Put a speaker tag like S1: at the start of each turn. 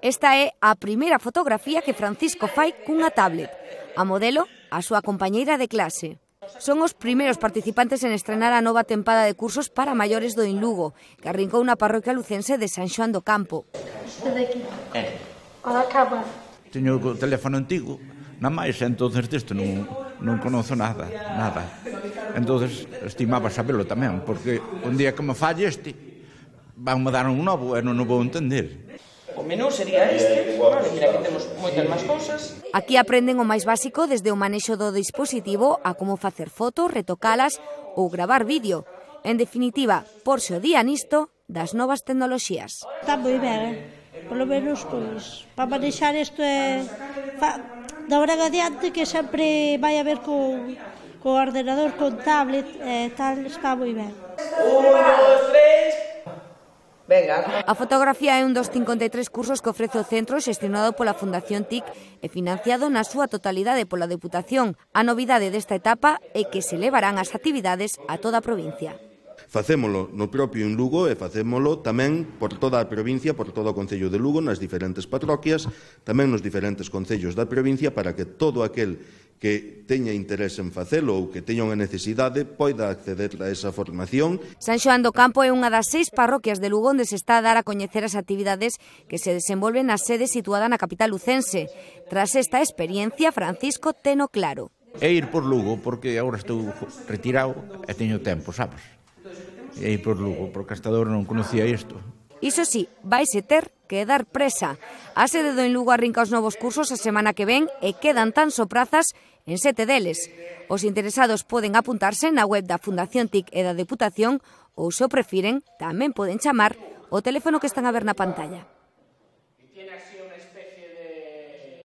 S1: Esta é a primeira fotografía que Francisco fai cunha tablet. A modelo, a súa compañeira de clase. Son os primeiros participantes en estrenar a nova tempada de cursos para maiores do Inlugo, que arrincou na parroquia lucense de San Xoán do Campo.
S2: Eh. Teño o teléfono antigo, na máis, entonces disto non, non conozo nada, nada. Entonces estimaba sabelo tamén, porque un día que me falle este, van me dar un novo e non o vou entender
S1: menú sería este, vale, mira que temos moitas máis cousas. Aquí aprenden o máis básico desde o manexo do dispositivo a como facer fotos, retocalas ou gravar vídeo. En definitiva, porse o día nisto das novas tecnoloxías. Está moi ben, eh. polo menos, pois, para manexar isto é... Fa, da hora de adiante que sempre vai a ver con, co ordenador, con tablet, eh, tal, está moi ben. Un, dos, tres, Venga. A fotografía é un dos 53 cursos que ofrece o centro xestionado pola Fundación TIC e financiado na súa totalidade pola Deputación. A novidade desta etapa é que se levarán as actividades a toda a provincia.
S3: Facémolo no propio en Lugo e facémolo tamén por toda a provincia, por todo o Concello de Lugo, nas diferentes parroquias, tamén nos diferentes concellos da provincia, para que todo aquel que teña interés en facelo ou que teña unha necesidade poida acceder a esa formación.
S1: San Xoán do Campo é unha das seis parroquias de Lugo onde se está a dar a coñecer as actividades que se desenvolven na sede situada na capital lucense. Tras esta experiencia, Francisco teno claro.
S2: É ir por Lugo porque agora estou retirado e teño tempo, sabes? É ir por Lugo, porque hasta agora non conocía isto.
S1: Iso sí, vaise ter que dar presa. A sede do Inlugo arrinca os novos cursos a semana que ven e quedan tan so prazas en sete deles. Os interesados poden apuntarse na web da Fundación TIC e da Deputación ou, se o prefiren, tamén poden chamar o teléfono que están a ver na pantalla.